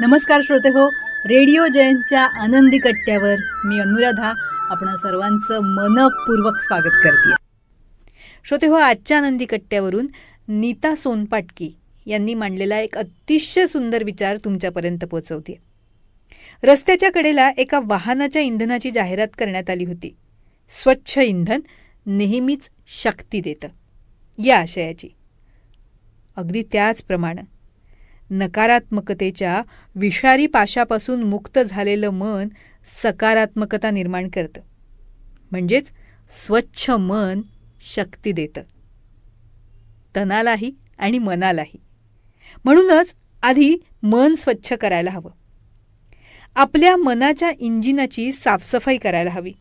नमस्कार श्रोते हो रेडिओ जयंतच्या आनंदी कट्ट्यावर मी अनुराधा आपण सर्वांचं मनपूर्वक स्वागत करते श्रोते हो आजच्या आनंदी कट्ट्यावरून नीता सोनपाटकी यांनी मांडलेला एक अतिशय सुंदर विचार तुमच्यापर्यंत पोहोचवते रस्त्याच्या कडेला एका वाहनाच्या इंधनाची जाहिरात करण्यात आली होती स्वच्छ इंधन नेहमीच शक्ती देतं या आशयाची अगदी त्याचप्रमाणे नकारात्मकतेच्या विषारी पाशापासून मुक्त झालेलं मन सकारात्मकता निर्माण करतं म्हणजेच स्वच्छ मन शक्ती देतं तनालाही आणि मनालाही म्हणूनच आधी मन स्वच्छ करायला हवं आपल्या मनाच्या इंजिनाची साफसफाई करायला हवी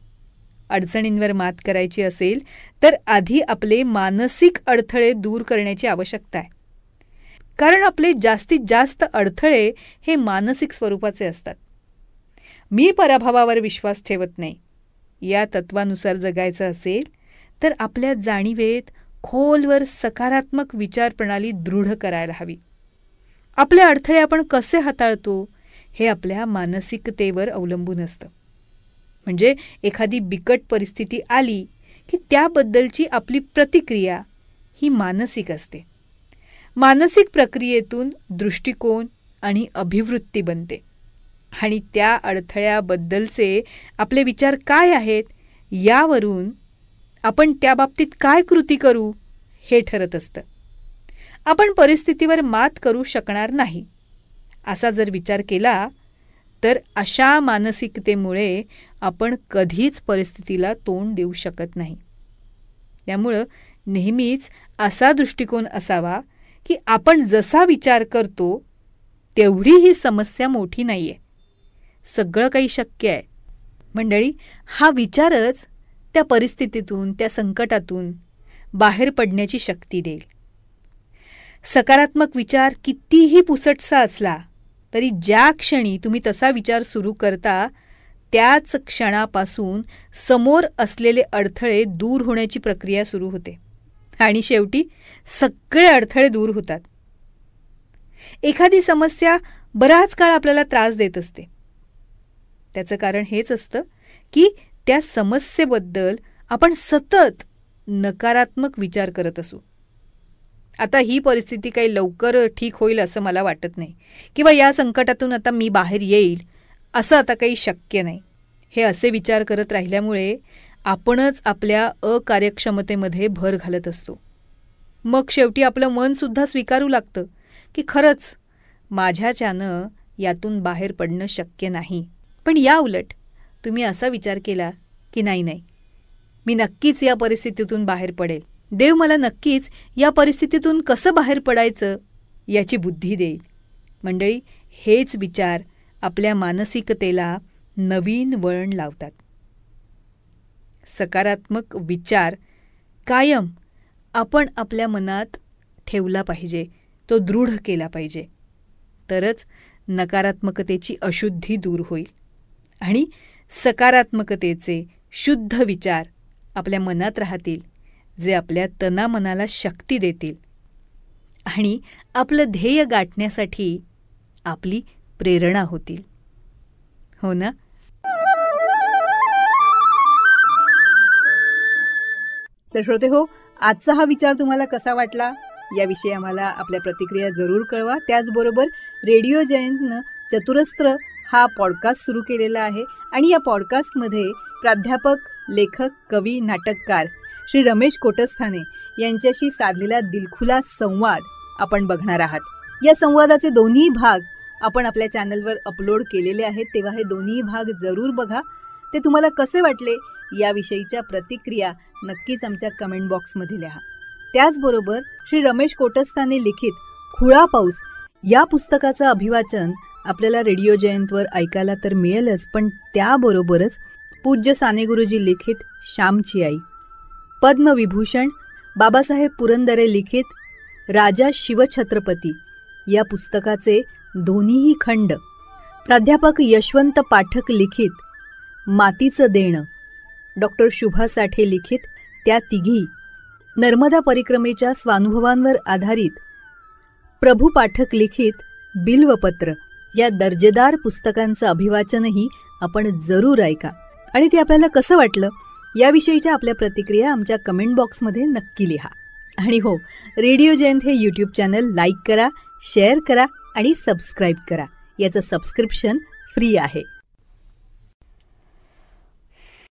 अडचणींवर मात करायची असेल तर आधी आपले मानसिक अडथळे दूर करण्याची आवश्यकता आहे कारण आपले जास्तीत जास्त अडथळे हे मानसिक स्वरूपाचे असतात मी पराभवावर विश्वास ठेवत नाही या तत्वानुसार जगायचं असेल तर आपल्या जाणीवेत खोलवर सकारात्मक विचारप्रणाली दृढ करायला हवी आपले अडथळे आपण कसे हाताळतो हे आपल्या मानसिकतेवर अवलंबून असतं म्हणजे एखादी बिकट परिस्थिती आली की त्याबद्दलची आपली प्रतिक्रिया ही मानसिक असते मानसिक प्रक्रियेतून दृष्टिकोन आणि अभिवृत्ती बनते आणि त्या अडथळ्याबद्दलचे आपले विचार काय आहेत यावरून आपण त्याबाबतीत काय कृती करू हे ठरत असतं आपण परिस्थितीवर मात करू शकणार नाही असा जर विचार केला तर अशा मानसिकतेमुळे आपण कधीच परिस्थितीला तोंड देऊ शकत नाही त्यामुळं नेहमीच असा दृष्टिकोन असावा की आपण जसा विचार करतो तेवढी ही समस्या मोठी नाही आहे सगळं काही शक्य आहे मंडळी हा विचारच त्या परिस्थितीतून त्या संकटातून बाहेर पडण्याची शक्ती देईल सकारात्मक विचार कितीही पुसटसा असला तरी ज्या क्षणी तुम्ही तसा विचार सुरू करता त्याच क्षणापासून समोर असलेले अडथळे दूर होण्याची प्रक्रिया सुरू होते आणि शेवटी सगळे अडथळे दूर होतात एखादी समस्या बराच काळ आपल्याला त्रास देत असते त्याचं कारण हेच असतं की त्या समस्येबद्दल आपण सतत नकारात्मक विचार करत असू आता ही परिस्थिती काही लवकर ठीक होईल असं मला वाटत नाही किंवा या संकटातून आता मी बाहेर येईल असं आता काही शक्य नाही हे असे विचार करत राहिल्यामुळे आपणच आपल्या अकार्यक्षमतेमध्ये भर घालत असतो मग शेवटी आपलं मनसुद्धा स्वीकारू लागतं की खरंच माझ्याच्यानं यातून बाहेर पडणं शक्य नाही पण या उलट तुम्ही असा विचार केला की नाही नाही मी नक्कीच या परिस्थितीतून बाहेर पडेल देव मला नक्कीच या परिस्थितीतून कसं बाहेर पडायचं याची बुद्धी देईल मंडळी हेच विचार आपल्या मानसिकतेला नवीन वळण लावतात सकारात्मक विचार कायम आपण आपल्या मनात ठेवला पाहिजे तो दृढ केला पाहिजे तरच नकारात्मकतेची अशुद्धी दूर होईल आणि सकारात्मकतेचे शुद्ध विचार आपल्या मनात राहतील जे आपल्या तनामनाला शक्ती देतील आणि आपलं ध्येय गाठण्यासाठी आपली प्रेरणा होतील हो ना तर श्रोते हो आजचा हा विचार तुम्हाला कसा वाटला याविषयी आम्हाला आपल्या प्रतिक्रिया जरूर कळवा त्याचबरोबर रेडिओ जयंतनं चतुरस्त्र हा पॉडकास्ट सुरू केलेला आहे आणि या पॉडकास्टमध्ये प्राध्यापक लेखक कवी नाटककार श्री रमेश कोटस्थाने यांच्याशी साधलेला दिलखुला संवाद आपण बघणार आहात या संवादाचे दोन्ही भाग आपण आपल्या चॅनलवर अपलोड केलेले आहेत तेव्हा हे दोन्ही भाग जरूर बघा ते तुम्हाला कसे वाटले याविषयीच्या प्रतिक्रिया नक्कीच आमच्या कमेंट बॉक्समध्ये लिहा त्याचबरोबर श्री रमेश कोटस्थाने लिखित खुळा पाऊस या पुस्तकाचं अभिवाचन आपल्याला रेडिओ जयंतवर ऐकायला तर मिळेलच पण त्याबरोबरच पूज्य साने गुरुजी लिखित श्यामची आई पद्मविभूषण बाबासाहेब पुरंदरे लिखित राजा शिवछत्रपती या पुस्तकाचे दोन्हीही खंड प्राध्यापक यशवंत पाठक लिखित मातीचं देणं डॉक्टर शुभा साठे लिखित त्या तिघी नर्मदा परिक्रमेच्या स्वानुभवांवर आधारित प्रभू पाठक लिखित बिल्वपत्र या दर्जेदार पुस्तकांचं अभिवाचनही आपण जरूर ऐका आणि ते आपल्याला कसं वाटलं याविषयीच्या आपल्या प्रतिक्रिया आमच्या कमेंट बॉक्समध्ये नक्की लिहा आणि हो रेडिओ जयंत हे यूट्यूब चॅनल लाईक करा शेअर करा आणि सबस्क्राईब करा याचं सबस्क्रिप्शन फ्री आहे